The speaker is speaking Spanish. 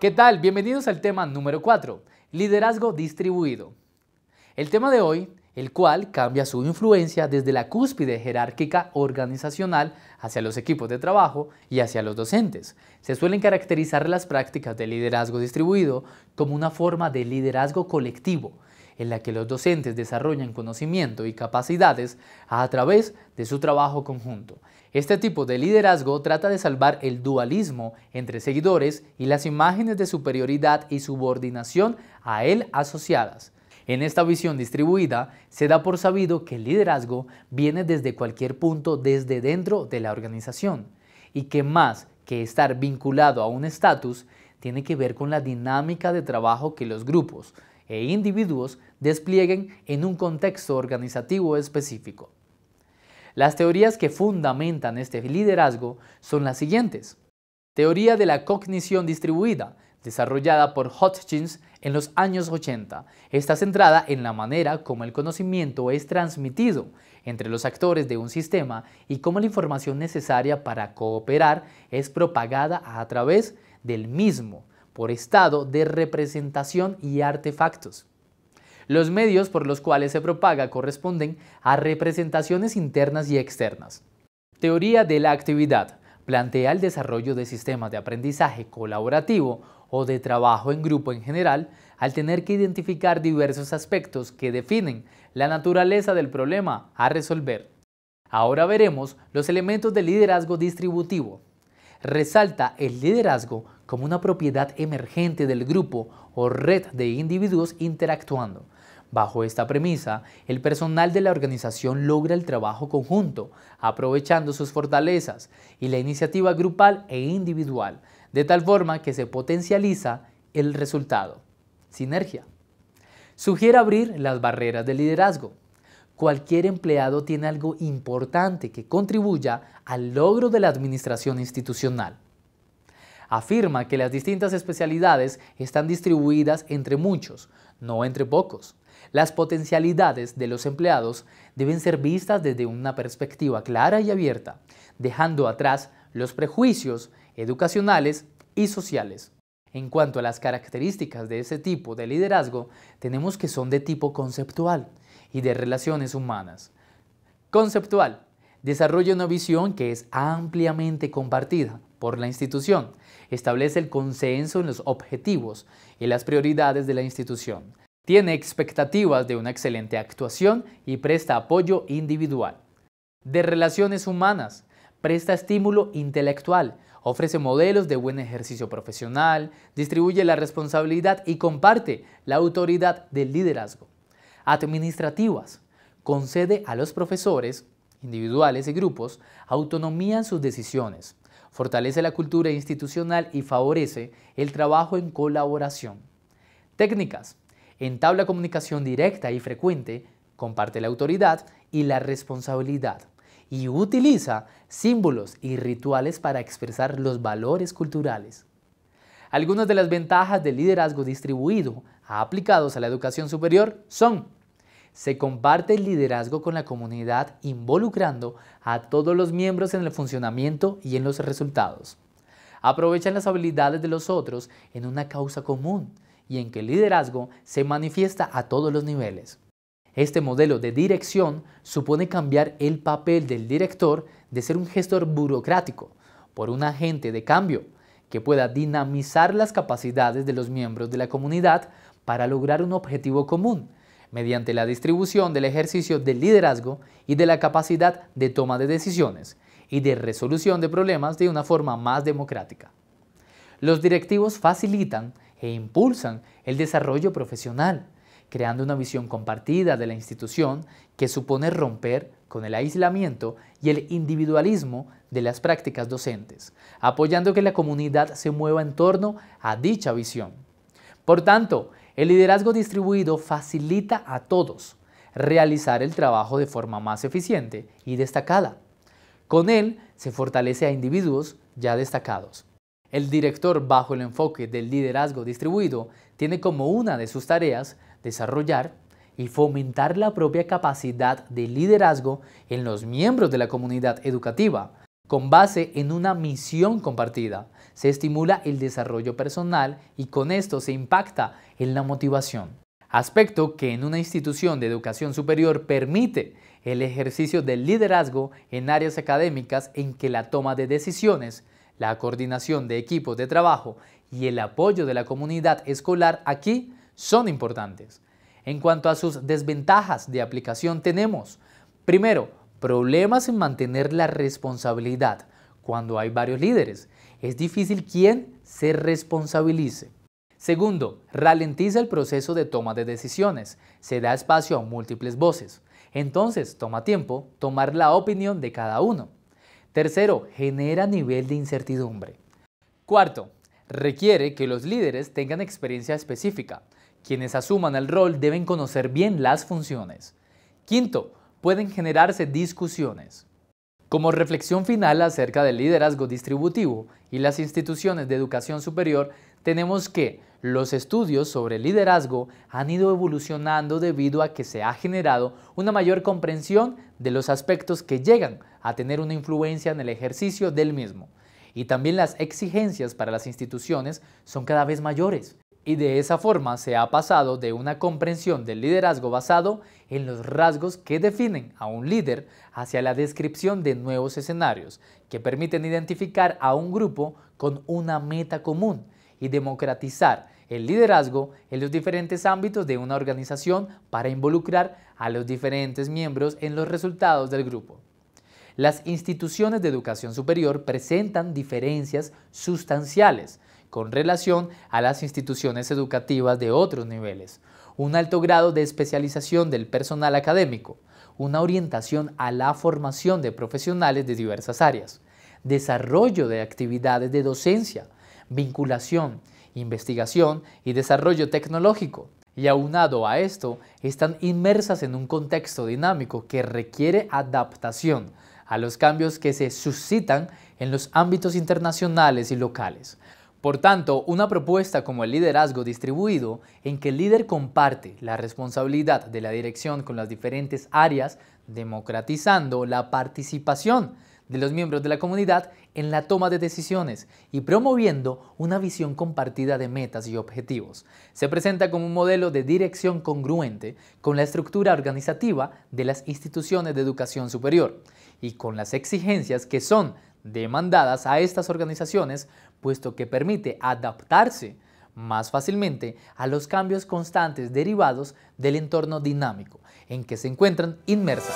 ¿Qué tal? Bienvenidos al tema número 4, liderazgo distribuido. El tema de hoy, el cual cambia su influencia desde la cúspide jerárquica organizacional hacia los equipos de trabajo y hacia los docentes. Se suelen caracterizar las prácticas de liderazgo distribuido como una forma de liderazgo colectivo, en la que los docentes desarrollan conocimiento y capacidades a través de su trabajo conjunto. Este tipo de liderazgo trata de salvar el dualismo entre seguidores y las imágenes de superioridad y subordinación a él asociadas. En esta visión distribuida, se da por sabido que el liderazgo viene desde cualquier punto desde dentro de la organización y que más que estar vinculado a un estatus, tiene que ver con la dinámica de trabajo que los grupos e individuos desplieguen en un contexto organizativo específico. Las teorías que fundamentan este liderazgo son las siguientes. Teoría de la cognición distribuida, desarrollada por Hutchins en los años 80. Está centrada en la manera como el conocimiento es transmitido entre los actores de un sistema y cómo la información necesaria para cooperar es propagada a través del mismo, por estado de representación y artefactos. Los medios por los cuales se propaga corresponden a representaciones internas y externas. Teoría de la actividad plantea el desarrollo de sistemas de aprendizaje colaborativo o de trabajo en grupo en general al tener que identificar diversos aspectos que definen la naturaleza del problema a resolver. Ahora veremos los elementos del liderazgo distributivo. Resalta el liderazgo como una propiedad emergente del grupo o red de individuos interactuando, Bajo esta premisa, el personal de la organización logra el trabajo conjunto, aprovechando sus fortalezas y la iniciativa grupal e individual, de tal forma que se potencializa el resultado. Sinergia. Sugiere abrir las barreras de liderazgo. Cualquier empleado tiene algo importante que contribuya al logro de la administración institucional afirma que las distintas especialidades están distribuidas entre muchos, no entre pocos. Las potencialidades de los empleados deben ser vistas desde una perspectiva clara y abierta, dejando atrás los prejuicios educacionales y sociales. En cuanto a las características de ese tipo de liderazgo, tenemos que son de tipo conceptual y de relaciones humanas. Conceptual. Desarrolla una visión que es ampliamente compartida por la institución. Establece el consenso en los objetivos y las prioridades de la institución. Tiene expectativas de una excelente actuación y presta apoyo individual. De relaciones humanas, presta estímulo intelectual, ofrece modelos de buen ejercicio profesional, distribuye la responsabilidad y comparte la autoridad del liderazgo. Administrativas, concede a los profesores, individuales y grupos, autonomía en sus decisiones, fortalece la cultura institucional y favorece el trabajo en colaboración. Técnicas, entabla comunicación directa y frecuente, comparte la autoridad y la responsabilidad y utiliza símbolos y rituales para expresar los valores culturales. Algunas de las ventajas del liderazgo distribuido aplicados a la educación superior son se comparte el liderazgo con la comunidad involucrando a todos los miembros en el funcionamiento y en los resultados. Aprovechan las habilidades de los otros en una causa común, y en que el liderazgo se manifiesta a todos los niveles. Este modelo de dirección supone cambiar el papel del director de ser un gestor burocrático por un agente de cambio que pueda dinamizar las capacidades de los miembros de la comunidad para lograr un objetivo común mediante la distribución del ejercicio del liderazgo y de la capacidad de toma de decisiones y de resolución de problemas de una forma más democrática. Los directivos facilitan e impulsan el desarrollo profesional, creando una visión compartida de la institución que supone romper con el aislamiento y el individualismo de las prácticas docentes, apoyando que la comunidad se mueva en torno a dicha visión. Por tanto, el liderazgo distribuido facilita a todos realizar el trabajo de forma más eficiente y destacada. Con él se fortalece a individuos ya destacados, el director, bajo el enfoque del liderazgo distribuido, tiene como una de sus tareas desarrollar y fomentar la propia capacidad de liderazgo en los miembros de la comunidad educativa. Con base en una misión compartida, se estimula el desarrollo personal y con esto se impacta en la motivación. Aspecto que en una institución de educación superior permite el ejercicio del liderazgo en áreas académicas en que la toma de decisiones la coordinación de equipos de trabajo y el apoyo de la comunidad escolar aquí son importantes. En cuanto a sus desventajas de aplicación tenemos, primero, problemas en mantener la responsabilidad. Cuando hay varios líderes, es difícil quién se responsabilice. Segundo, ralentiza el proceso de toma de decisiones. Se da espacio a múltiples voces. Entonces, toma tiempo tomar la opinión de cada uno. Tercero, genera nivel de incertidumbre. Cuarto, requiere que los líderes tengan experiencia específica. Quienes asuman el rol deben conocer bien las funciones. Quinto, pueden generarse discusiones. Como reflexión final acerca del liderazgo distributivo y las instituciones de educación superior, tenemos que los estudios sobre liderazgo han ido evolucionando debido a que se ha generado una mayor comprensión de los aspectos que llegan a tener una influencia en el ejercicio del mismo. Y también las exigencias para las instituciones son cada vez mayores. Y de esa forma se ha pasado de una comprensión del liderazgo basado en los rasgos que definen a un líder hacia la descripción de nuevos escenarios que permiten identificar a un grupo con una meta común y democratizar el liderazgo en los diferentes ámbitos de una organización para involucrar a los diferentes miembros en los resultados del grupo. Las instituciones de educación superior presentan diferencias sustanciales con relación a las instituciones educativas de otros niveles, un alto grado de especialización del personal académico, una orientación a la formación de profesionales de diversas áreas, desarrollo de actividades de docencia, vinculación, investigación y desarrollo tecnológico. Y aunado a esto, están inmersas en un contexto dinámico que requiere adaptación a los cambios que se suscitan en los ámbitos internacionales y locales. Por tanto, una propuesta como el liderazgo distribuido, en que el líder comparte la responsabilidad de la dirección con las diferentes áreas, democratizando la participación de los miembros de la comunidad en la toma de decisiones y promoviendo una visión compartida de metas y objetivos. Se presenta como un modelo de dirección congruente con la estructura organizativa de las instituciones de educación superior y con las exigencias que son demandadas a estas organizaciones, puesto que permite adaptarse más fácilmente a los cambios constantes derivados del entorno dinámico en que se encuentran inmersas.